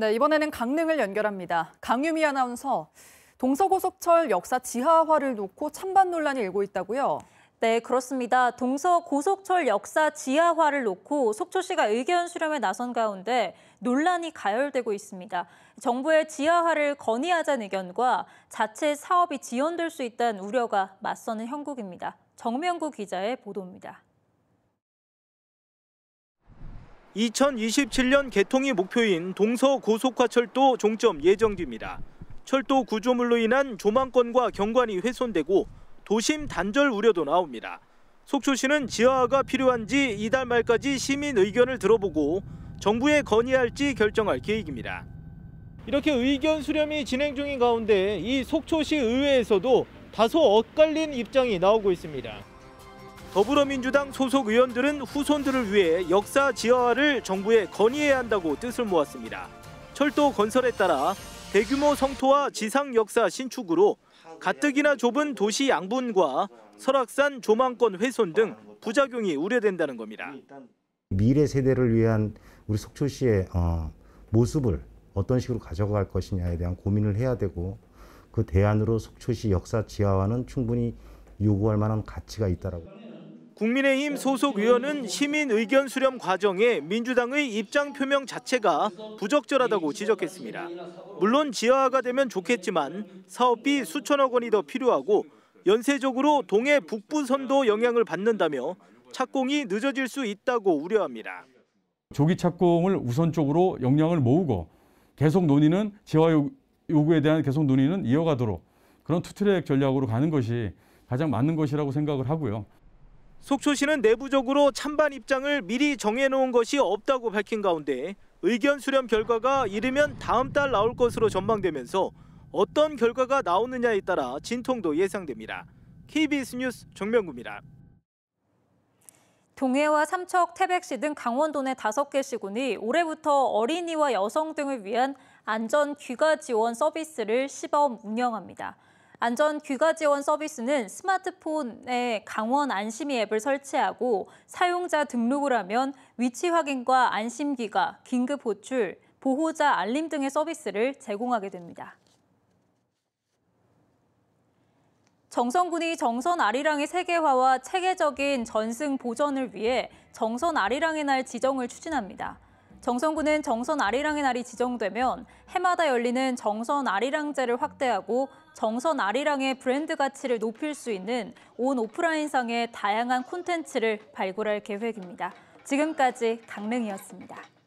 네, 이번에는 강릉을 연결합니다. 강유미 아나운서, 동서고속철 역사 지하화를 놓고 찬반 논란이 일고 있다고요? 네, 그렇습니다. 동서 고속철 역사 지하화를 놓고 속초시가 의견 수렴에 나선 가운데 논란이 가열되고 있습니다. 정부의 지하화를 건의하자는 의견과 자체 사업이 지연될 수 있다는 우려가 맞서는 형국입니다. 정명구 기자의 보도입니다. 2027년 개통이 목표인 동서고속화철도 종점 예정지입니다. 철도 구조물로 인한 조망권과 경관이 훼손되고 도심 단절 우려도 나옵니다. 속초시는 지하화가 필요한지 이달 말까지 시민 의견을 들어보고 정부에 건의할지 결정할 계획입니다. 이렇게 의견 수렴이 진행 중인 가운데 이 속초시 의회에서도 다소 엇갈린 입장이 나오고 있습니다. 더불어민주당 소속 의원들은 후손들을 위해 역사 지하화를 정부에 건의해야 한다고 뜻을 모았습니다. 철도 건설에 따라 대규모 성토와 지상 역사 신축으로 가뜩이나 좁은 도시 양분과 설악산 조망권 훼손 등 부작용이 우려된다는 겁니다. 미래 세대를 위한 우리 속초시의 어, 모습을 어떤 식으로 가져갈 것이냐에 대한 고민을 해야 되고 그 대안으로 속초시 역사 지하화는 충분히 요구할 만한 가치가 있다라고. 국민의힘 소속 의원은 시민 의견 수렴 과정에 민주당의 입장 표명 자체가 부적절하다고 지적했습니다. 물론 지하화가 되면 좋겠지만 사업비 수천억 원이 더 필요하고 연쇄적으로 동해 북부선도 영향을 받는다며 착공이 늦어질 수 있다고 우려합니다. 조기 착공을 우선적으로 역량을 모으고 계속 논의는 지하 요구에 대한 계속 논의는 이어가도록 그런 투트랙 전략으로 가는 것이 가장 맞는 것이라고 생각을 하고요. 속초시는 내부적으로 찬반 입장을 미리 정해놓은 것이 없다고 밝힌 가운데 의견 수렴 결과가 이르면 다음 달 나올 것으로 전망되면서 어떤 결과가 나오느냐에 따라 진통도 예상됩니다. KBS 뉴스 정명구입니다. 동해와 삼척, 태백시 등 강원도 내 다섯 개 시군이 올해부터 어린이와 여성 등을 위한 안전 귀가 지원 서비스를 시범 운영합니다. 안전 귀가 지원 서비스는 스마트폰에 강원 안심이 앱을 설치하고 사용자 등록을 하면 위치 확인과 안심 귀가, 긴급 호출, 보호자 알림 등의 서비스를 제공하게 됩니다. 정선군이 정선 아리랑의 세계화와 체계적인 전승 보전을 위해 정선 아리랑의 날 지정을 추진합니다. 정선군은 정선 아리랑의 날이 지정되면 해마다 열리는 정선 아리랑제를 확대하고 정선 아리랑의 브랜드 가치를 높일 수 있는 온 오프라인상의 다양한 콘텐츠를 발굴할 계획입니다. 지금까지 강릉이었습니다.